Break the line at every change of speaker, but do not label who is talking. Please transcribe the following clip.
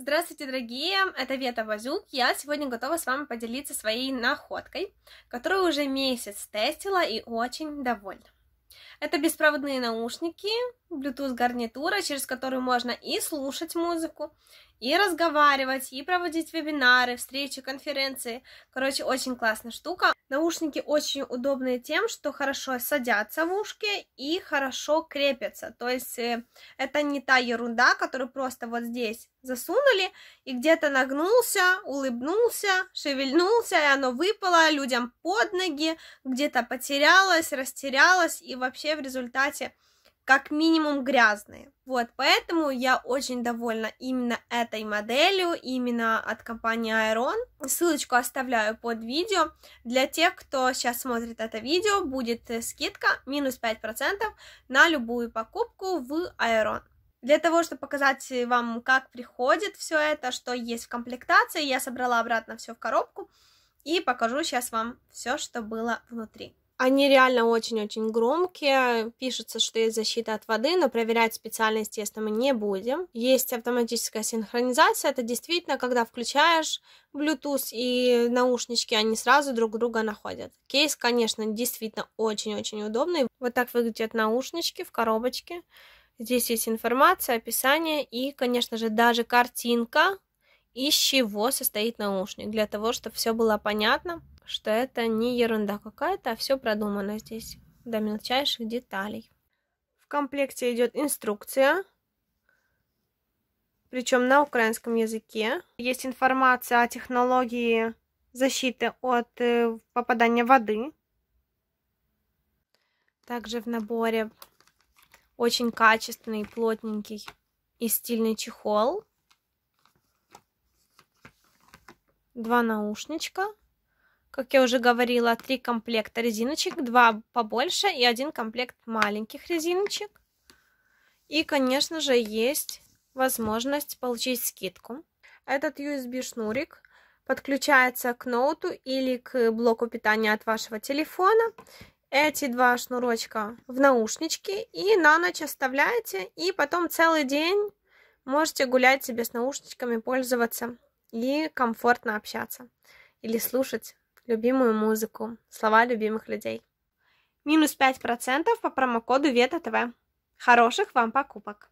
Здравствуйте, дорогие! Это Вета Вазюк. Я сегодня готова с вами поделиться своей находкой, которую уже месяц тестила и очень довольна. Это беспроводные наушники, Bluetooth-гарнитура, через которую можно и слушать музыку, и разговаривать, и проводить вебинары, встречи, конференции. Короче, очень классная штука, Наушники очень удобные тем, что хорошо садятся в ушки и хорошо крепятся. То есть э, это не та ерунда, которую просто вот здесь засунули и где-то нагнулся, улыбнулся, шевельнулся, и оно выпало людям под ноги, где-то потерялось, растерялось, и вообще в результате как минимум грязные. Вот, поэтому я очень довольна именно этой моделью, именно от компании Iron. Ссылочку оставляю под видео. Для тех, кто сейчас смотрит это видео, будет э, скидка минус 5% на любую покупку в Iron. Для того, чтобы показать вам, как приходит все это, что есть в комплектации, я собрала обратно все в коробку и покажу сейчас вам все, что было внутри. Они реально очень-очень громкие. Пишется, что есть защита от воды, но проверять специально, естественно, мы не будем. Есть автоматическая синхронизация. Это действительно, когда включаешь Bluetooth и наушнички, они сразу друг друга находят. Кейс, конечно, действительно очень-очень удобный. Вот так выглядят наушнички в коробочке. Здесь есть информация, описание и, конечно же, даже картинка, из чего состоит наушник, для того, чтобы все было понятно что это не ерунда какая-то, а все продумано здесь до мельчайших деталей. В комплекте идет инструкция, причем на украинском языке. Есть информация о технологии защиты от э, попадания воды. Также в наборе очень качественный, плотненький и стильный чехол. Два наушничка как я уже говорила, три комплекта резиночек, два побольше и один комплект маленьких резиночек. И, конечно же, есть возможность получить скидку. Этот USB шнурик подключается к ноуту или к блоку питания от вашего телефона. Эти два шнурочка в наушнички и на ночь оставляете. И потом целый день можете гулять себе с наушничками, пользоваться и комфортно общаться или слушать любимую музыку, слова любимых людей. Минус 5% по промокоду Вета ТВ. Хороших вам покупок!